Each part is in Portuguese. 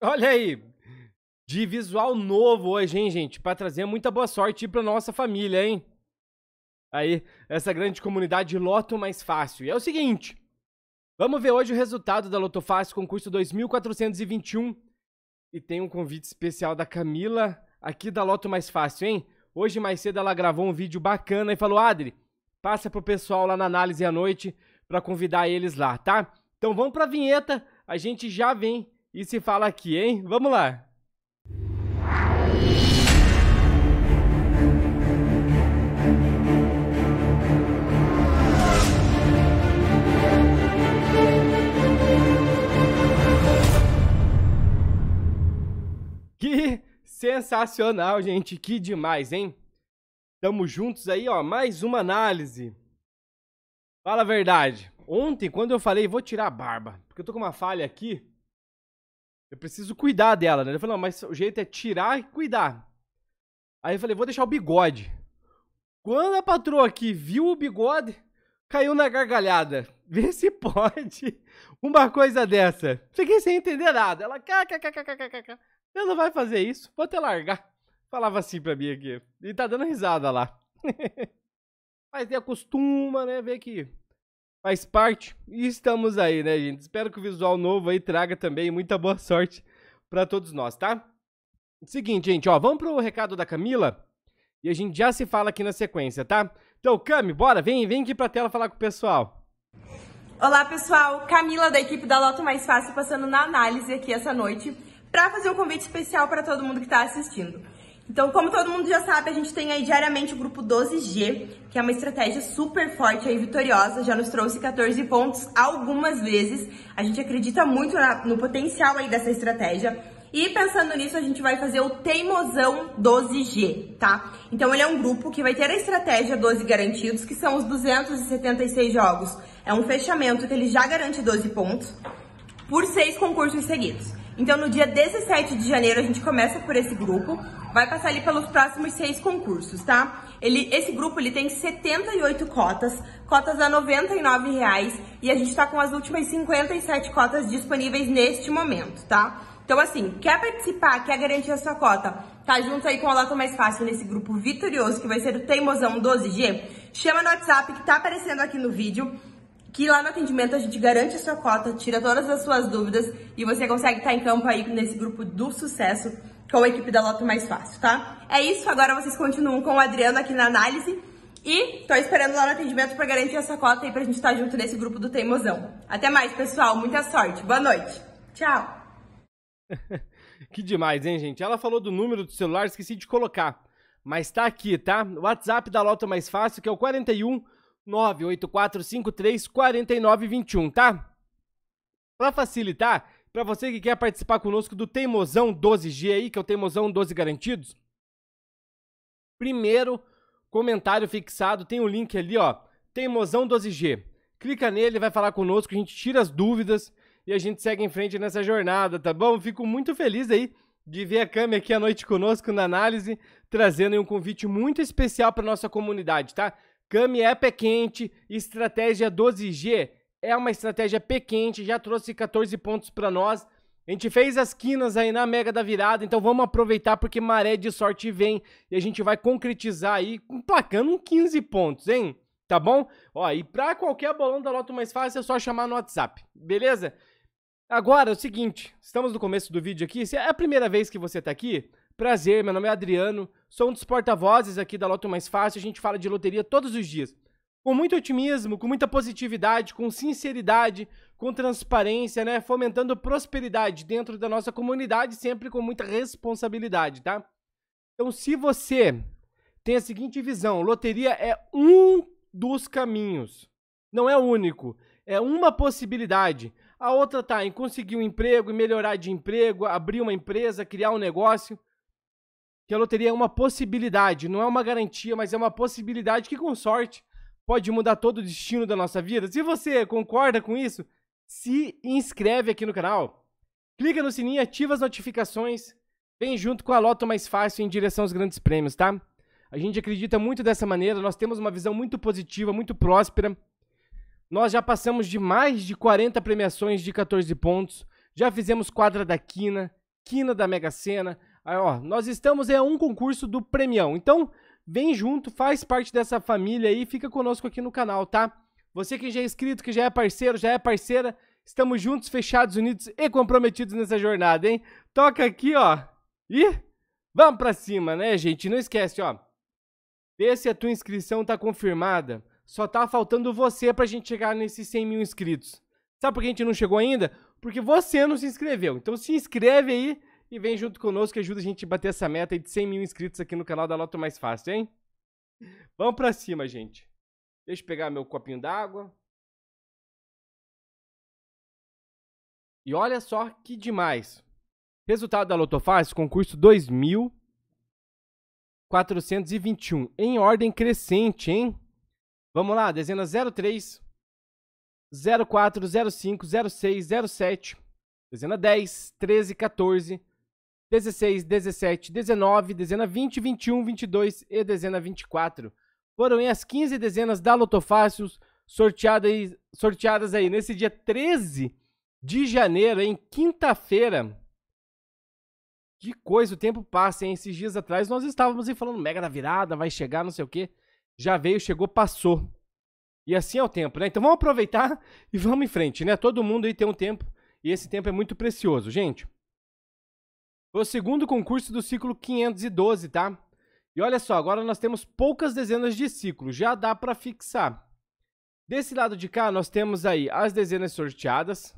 Olha aí. De visual novo hoje, hein, gente? Para trazer muita boa sorte para nossa família, hein? Aí, essa grande comunidade Loto Mais Fácil. E é o seguinte, vamos ver hoje o resultado da Loto Fácil concurso 2421 e tem um convite especial da Camila aqui da Loto Mais Fácil, hein? Hoje mais cedo ela gravou um vídeo bacana e falou: "Adri, passa pro pessoal lá na análise à noite para convidar eles lá, tá? Então vamos para a vinheta, a gente já vem e se fala aqui, hein? Vamos lá! Que sensacional, gente. Que demais, hein? Tamo juntos aí, ó. Mais uma análise. Fala a verdade. Ontem, quando eu falei, vou tirar a barba, porque eu tô com uma falha aqui. Eu preciso cuidar dela, né? Ele falou, não, mas o jeito é tirar e cuidar. Aí eu falei, vou deixar o bigode. Quando a patroa aqui viu o bigode, caiu na gargalhada. Vê se pode uma coisa dessa. Fiquei sem entender nada. Ela, kkkkkk. Você não vai fazer isso? Vou até largar. Falava assim pra mim aqui. E tá dando risada lá. Mas é, acostuma, né? Vê que faz parte e estamos aí, né, gente? Espero que o visual novo aí traga também muita boa sorte para todos nós, tá? Seguinte, gente, ó, vamos pro recado da Camila e a gente já se fala aqui na sequência, tá? Então, Cami, bora, vem, vem aqui pra tela falar com o pessoal. Olá, pessoal. Camila da equipe da Loto Mais Fácil passando na análise aqui essa noite para fazer um convite especial para todo mundo que está assistindo. Então, como todo mundo já sabe, a gente tem aí diariamente o grupo 12G, que é uma estratégia super forte aí, vitoriosa, já nos trouxe 14 pontos algumas vezes. A gente acredita muito na, no potencial aí dessa estratégia. E pensando nisso, a gente vai fazer o Teimosão 12G, tá? Então ele é um grupo que vai ter a estratégia 12 garantidos, que são os 276 jogos. É um fechamento que ele já garante 12 pontos por seis concursos seguidos. Então no dia 17 de janeiro a gente começa por esse grupo vai passar ali pelos próximos seis concursos, tá? Ele, esse grupo ele tem 78 cotas, cotas a R$ 99,00 e a gente tá com as últimas 57 cotas disponíveis neste momento, tá? Então, assim, quer participar, quer garantir a sua cota, tá junto aí com o Lota Mais Fácil nesse grupo vitorioso, que vai ser o Teimosão 12G, chama no WhatsApp que tá aparecendo aqui no vídeo, que lá no atendimento a gente garante a sua cota, tira todas as suas dúvidas e você consegue estar tá em campo aí nesse grupo do sucesso com a equipe da Loto Mais Fácil, tá? É isso, agora vocês continuam com o Adriano aqui na análise e tô esperando lá no atendimento para garantir essa cota aí pra gente estar tá junto nesse grupo do Teimosão. Até mais, pessoal, muita sorte, boa noite, tchau! que demais, hein, gente? Ela falou do número do celular, esqueci de colocar, mas tá aqui, tá? WhatsApp da Loto Mais Fácil, que é o 41 984534921, tá? Para facilitar, para você que quer participar conosco do Teimosão 12G aí, que é o Teimosão 12 Garantidos, primeiro comentário fixado, tem o um link ali, ó, Teimosão 12G. Clica nele, vai falar conosco, a gente tira as dúvidas e a gente segue em frente nessa jornada, tá bom? Fico muito feliz aí de ver a Cami aqui à noite conosco na análise, trazendo um convite muito especial para nossa comunidade, tá? Cami App é quente, estratégia 12G é uma estratégia pequente, já trouxe 14 pontos para nós. A gente fez as quinas aí na mega da virada, então vamos aproveitar porque maré de sorte vem e a gente vai concretizar aí, placando 15 pontos, hein? Tá bom? Ó, e pra qualquer bolão da Loto mais fácil é só chamar no WhatsApp, beleza? Agora, é o seguinte, estamos no começo do vídeo aqui, se é a primeira vez que você tá aqui, prazer, meu nome é Adriano, sou um dos porta-vozes aqui da Loto Mais Fácil, a gente fala de loteria todos os dias com muito otimismo, com muita positividade, com sinceridade, com transparência, né? Fomentando prosperidade dentro da nossa comunidade, sempre com muita responsabilidade, tá? Então, se você tem a seguinte visão, loteria é um dos caminhos, não é o único, é uma possibilidade. A outra tá em conseguir um emprego, melhorar de emprego, abrir uma empresa, criar um negócio. Que a loteria é uma possibilidade, não é uma garantia, mas é uma possibilidade que, com sorte, pode mudar todo o destino da nossa vida. Se você concorda com isso, se inscreve aqui no canal. Clica no sininho, ativa as notificações. Vem junto com a Loto Mais Fácil em direção aos grandes prêmios, tá? A gente acredita muito dessa maneira, nós temos uma visão muito positiva, muito próspera. Nós já passamos de mais de 40 premiações de 14 pontos, já fizemos quadra da quina, quina da Mega Sena. Aí, ó, nós estamos em é, um concurso do premião. Então, Vem junto, faz parte dessa família aí, fica conosco aqui no canal, tá? Você que já é inscrito, que já é parceiro, já é parceira, estamos juntos, fechados, unidos e comprometidos nessa jornada, hein? Toca aqui, ó. E vamos pra cima, né, gente? Não esquece, ó. Vê se a tua inscrição tá confirmada. Só tá faltando você pra gente chegar nesses 100 mil inscritos. Sabe por que a gente não chegou ainda? Porque você não se inscreveu. Então se inscreve aí e vem junto conosco e ajuda a gente a bater essa meta de 100 mil inscritos aqui no canal da Loto Mais Fácil, hein? Vamos pra cima, gente. Deixa eu pegar meu copinho d'água. E olha só que demais. Resultado da Loto Fácil, concurso 2421, em ordem crescente, hein? Vamos lá, dezena 03, 04, 05, 06, 07, dezena 10, 13, 14, 16, 17, 19, dezena 20, 21, 22 e dezena 24. Foram as 15 dezenas da Lotofácios sorteadas, sorteadas aí nesse dia 13 de janeiro, em quinta-feira. Que coisa, o tempo passa, hein? Esses dias atrás nós estávamos aí falando mega da virada, vai chegar, não sei o quê. Já veio, chegou, passou. E assim é o tempo, né? Então vamos aproveitar e vamos em frente, né? Todo mundo aí tem um tempo e esse tempo é muito precioso, gente. Foi o segundo concurso do ciclo 512, tá? E olha só, agora nós temos poucas dezenas de ciclos, já dá para fixar. Desse lado de cá, nós temos aí as dezenas sorteadas.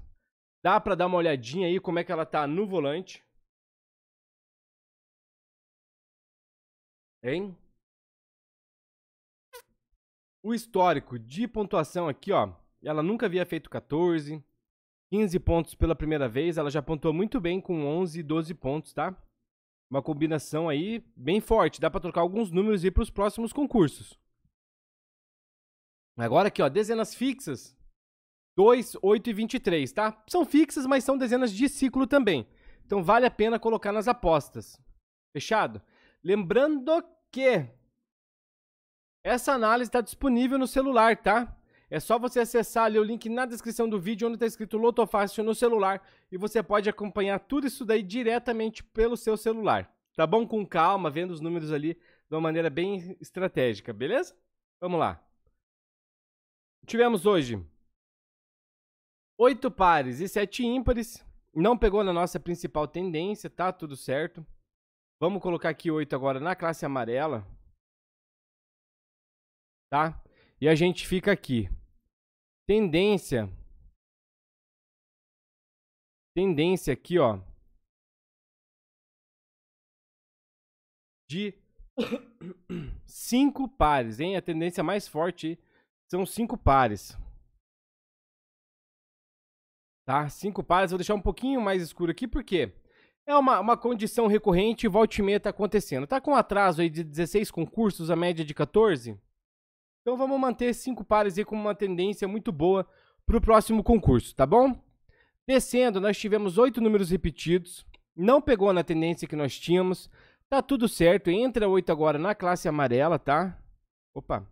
Dá para dar uma olhadinha aí como é que ela tá no volante. Hein? O histórico de pontuação aqui, ó. Ela nunca havia feito 14, 15 pontos pela primeira vez. Ela já pontuou muito bem com 11 e 12 pontos, tá? Uma combinação aí bem forte. Dá para trocar alguns números e para os próximos concursos. Agora aqui, ó, dezenas fixas. 2, 8 e 23, tá? São fixas, mas são dezenas de ciclo também. Então vale a pena colocar nas apostas. Fechado? Lembrando que essa análise está disponível no celular, tá? É só você acessar ali o link na descrição do vídeo onde está escrito Lotofácil no celular e você pode acompanhar tudo isso daí diretamente pelo seu celular. Tá bom? Com calma, vendo os números ali de uma maneira bem estratégica, beleza? Vamos lá. Tivemos hoje oito pares e sete ímpares. Não pegou na nossa principal tendência, tá tudo certo. Vamos colocar aqui oito agora na classe amarela. Tá? E a gente fica aqui. Tendência. Tendência aqui, ó. De cinco pares, hein? A tendência mais forte são cinco pares. Tá? Cinco pares. Vou deixar um pouquinho mais escuro aqui, porque é uma, uma condição recorrente e volta e meia tá acontecendo. Tá com atraso aí de 16 concursos, a média é de 14? Então vamos manter cinco pares aí como uma tendência muito boa para o próximo concurso, tá bom? Descendo, nós tivemos oito números repetidos, não pegou na tendência que nós tínhamos, tá tudo certo, entra oito agora na classe amarela, tá? Opa, vou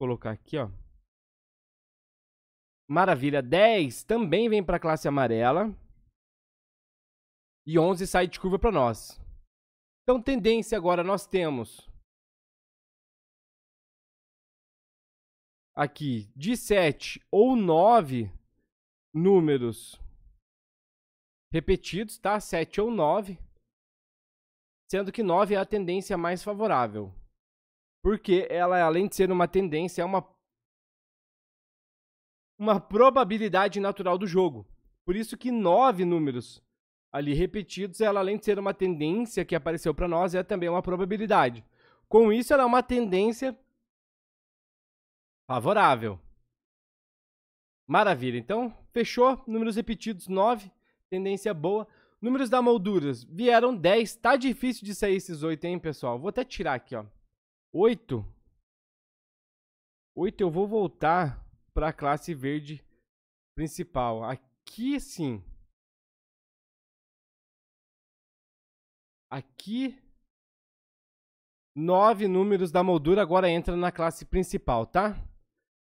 colocar aqui, ó. Maravilha, 10 também vem para a classe amarela e 11 sai de curva para nós. Então, tendência agora nós temos aqui de 7 ou 9 números repetidos, tá? 7 ou 9. Sendo que 9 é a tendência mais favorável. Porque ela, além de ser uma tendência, é uma, uma probabilidade natural do jogo. Por isso que 9 números ali repetidos, ela além de ser uma tendência que apareceu para nós, é também uma probabilidade. Com isso, ela é uma tendência Favorável. Maravilha. Então, fechou. Números repetidos, 9. Tendência boa. Números da molduras vieram 10. Tá difícil de sair esses 8, hein, pessoal? Vou até tirar aqui, ó. 8. 8 eu vou voltar para a classe verde principal. Aqui sim. Aqui nove números da moldura agora entra na classe principal, tá?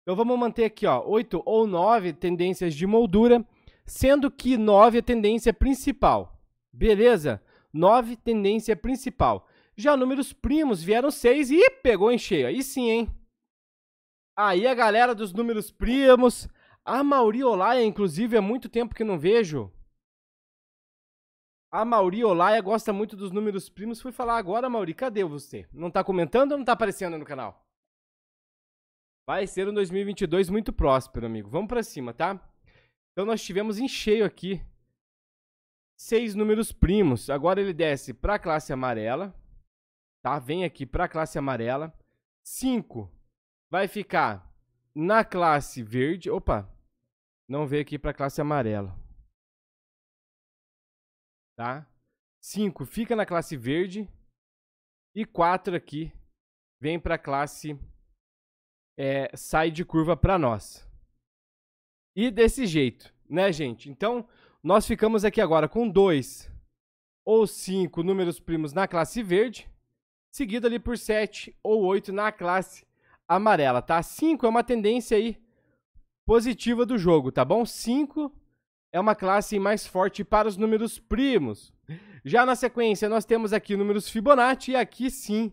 Então vamos manter aqui, ó, 8 ou 9 tendências de moldura, sendo que 9 é tendência principal. Beleza? 9 tendência principal. Já números primos vieram 6 e pegou em cheio. Aí sim, hein? Aí a galera dos números primos, a Mauri Olaia, inclusive, é muito tempo que não vejo. A Mauri Olaia gosta muito dos números primos. Fui falar agora, Mauri, cadê você? Não tá comentando ou não tá aparecendo no canal? Vai ser um 2022 muito próspero, amigo. Vamos para cima, tá? Então nós tivemos em cheio aqui seis números primos. Agora ele desce para a classe amarela, tá? Vem aqui para a classe amarela. 5 vai ficar na classe verde. Opa, não veio aqui para a classe amarela. Tá? 5 fica na classe verde e 4 aqui vem para a classe amarela é, sai de curva para nós. E desse jeito, né, gente? Então, nós ficamos aqui agora com dois ou cinco números primos na classe verde, seguido ali por 7 ou 8 na classe amarela, tá? 5 é uma tendência aí positiva do jogo, tá bom? 5 é uma classe mais forte para os números primos. Já na sequência, nós temos aqui números Fibonacci e aqui sim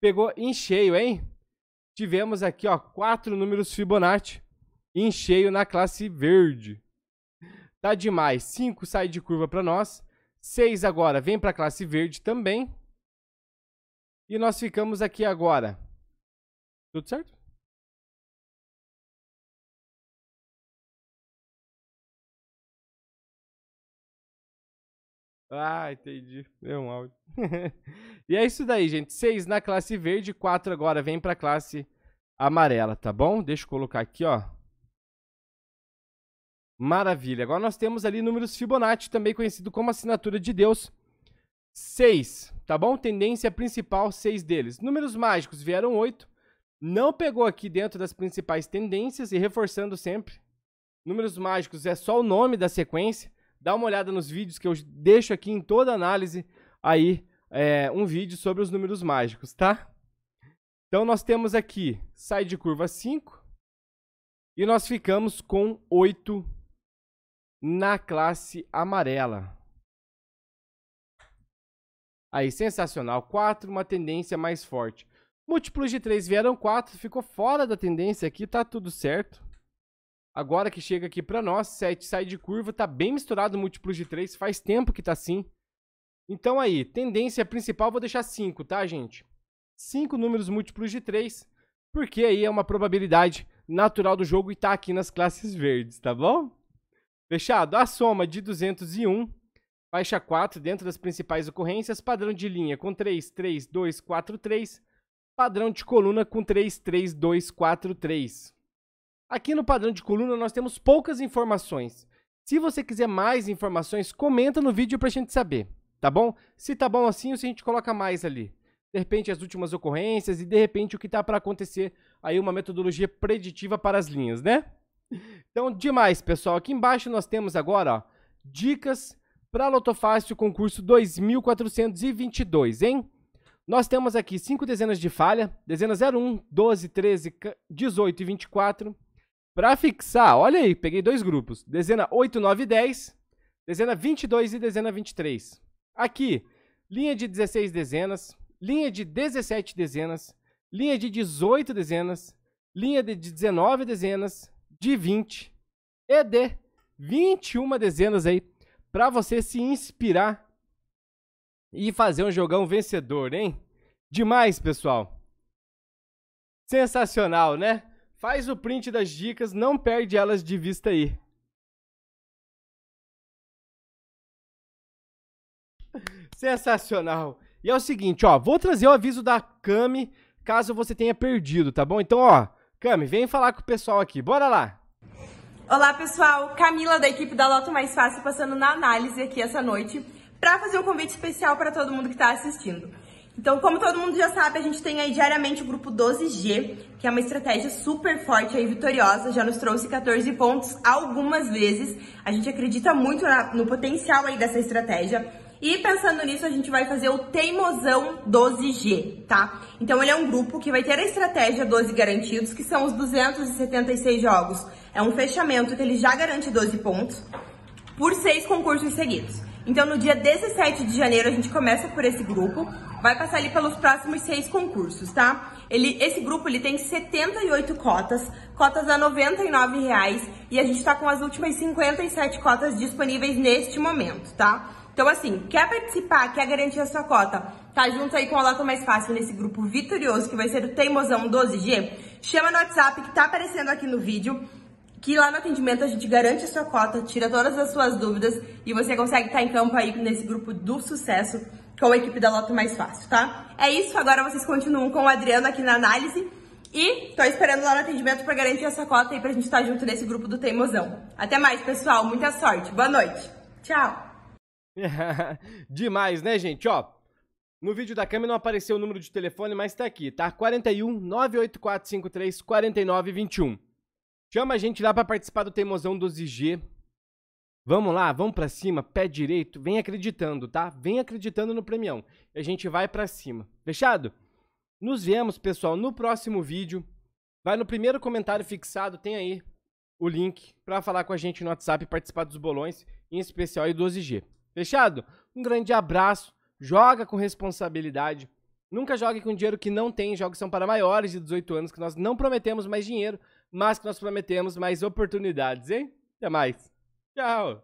pegou em cheio, hein? tivemos aqui ó, quatro números Fibonacci em cheio na classe verde. Tá demais. 5 sai de curva para nós. 6 agora vem para a classe verde também. E nós ficamos aqui agora. Tudo certo? Ah, entendi. É um áudio. e é isso daí, gente. Seis na classe verde, quatro agora vem para classe amarela, tá bom? Deixa eu colocar aqui, ó. Maravilha. Agora nós temos ali números Fibonacci, também conhecido como assinatura de Deus. 6, tá bom? Tendência principal, 6 deles. Números mágicos vieram 8. Não pegou aqui dentro das principais tendências e reforçando sempre. Números mágicos é só o nome da sequência. Dá uma olhada nos vídeos que eu deixo aqui em toda análise aí é, um vídeo sobre os números mágicos, tá? Então nós temos aqui, sai de curva 5 e nós ficamos com 8 na classe amarela. Aí, sensacional. 4, uma tendência mais forte. Múltiplos de 3 vieram 4, ficou fora da tendência aqui, tá tudo certo. Agora que chega aqui para nós, 7 sai de curva, tá bem misturado múltiplos de 3, faz tempo que tá assim. Então aí, tendência principal, vou deixar 5, tá, gente? 5 números múltiplos de 3, porque aí é uma probabilidade natural do jogo e tá aqui nas classes verdes, tá bom? Fechado? A soma de 201, faixa 4, dentro das principais ocorrências, padrão de linha com 3, 3, 2, 4, 3, padrão de coluna com 3, 3, 2, 4, 3. Aqui no padrão de coluna nós temos poucas informações. Se você quiser mais informações, comenta no vídeo para a gente saber, tá bom? Se tá bom assim ou se a gente coloca mais ali. De repente as últimas ocorrências e de repente o que tá para acontecer, aí uma metodologia preditiva para as linhas, né? Então, demais, pessoal. Aqui embaixo nós temos agora, ó, dicas para Lotofácil concurso 2422, hein? Nós temos aqui cinco dezenas de falha, dezena 01, 12, 13, 18 e 24. Para fixar, olha aí, peguei dois grupos. Dezena 8, 9 e 10. Dezena 22 e dezena 23. Aqui, linha de 16 dezenas, linha de 17 dezenas, linha de 18 dezenas, linha de 19 dezenas, de 20 e de 21 dezenas aí para você se inspirar e fazer um jogão vencedor, hein? Demais, pessoal. Sensacional, né? Faz o print das dicas, não perde elas de vista aí. Sensacional. E é o seguinte, ó, vou trazer o aviso da Cami caso você tenha perdido, tá bom? Então, ó, Cami, vem falar com o pessoal aqui. Bora lá. Olá, pessoal. Camila da equipe da Loto Mais Fácil passando na análise aqui essa noite para fazer um convite especial para todo mundo que está assistindo. Então, como todo mundo já sabe, a gente tem aí diariamente o grupo 12G, que é uma estratégia super forte e vitoriosa, já nos trouxe 14 pontos algumas vezes. A gente acredita muito na, no potencial aí dessa estratégia. E pensando nisso, a gente vai fazer o Teimosão 12G, tá? Então, ele é um grupo que vai ter a estratégia 12 garantidos, que são os 276 jogos. É um fechamento que ele já garante 12 pontos por seis concursos seguidos. Então, no dia 17 de janeiro, a gente começa por esse grupo vai passar ali pelos próximos seis concursos, tá? Ele, esse grupo ele tem 78 cotas, cotas a R$ reais e a gente tá com as últimas 57 cotas disponíveis neste momento, tá? Então, assim, quer participar, quer garantir a sua cota, tá junto aí com a Loto Mais Fácil nesse grupo vitorioso, que vai ser o Teimosão 12G, chama no WhatsApp que tá aparecendo aqui no vídeo, que lá no atendimento a gente garante a sua cota, tira todas as suas dúvidas e você consegue estar tá em campo aí nesse grupo do sucesso com a equipe da Loto Mais Fácil, tá? É isso, agora vocês continuam com o Adriano aqui na análise e tô esperando lá no atendimento para garantir essa cota aí pra gente estar tá junto nesse grupo do Teimosão. Até mais, pessoal, muita sorte, boa noite, tchau! Demais, né, gente? Ó, no vídeo da câmera não apareceu o número de telefone, mas tá aqui, tá? 41 98453 4921. Chama a gente lá para participar do Teimosão 12G. Vamos lá, vamos para cima, pé direito, vem acreditando, tá? Vem acreditando no premião. A gente vai para cima. Fechado? Nos vemos, pessoal, no próximo vídeo. Vai no primeiro comentário fixado, tem aí o link para falar com a gente no WhatsApp e participar dos bolões, em especial aí 12G. Fechado? Um grande abraço, joga com responsabilidade. Nunca jogue com dinheiro que não tem, jogos são para maiores de 18 anos, que nós não prometemos mais dinheiro, mas que nós prometemos mais oportunidades, hein? Até mais. Tchau.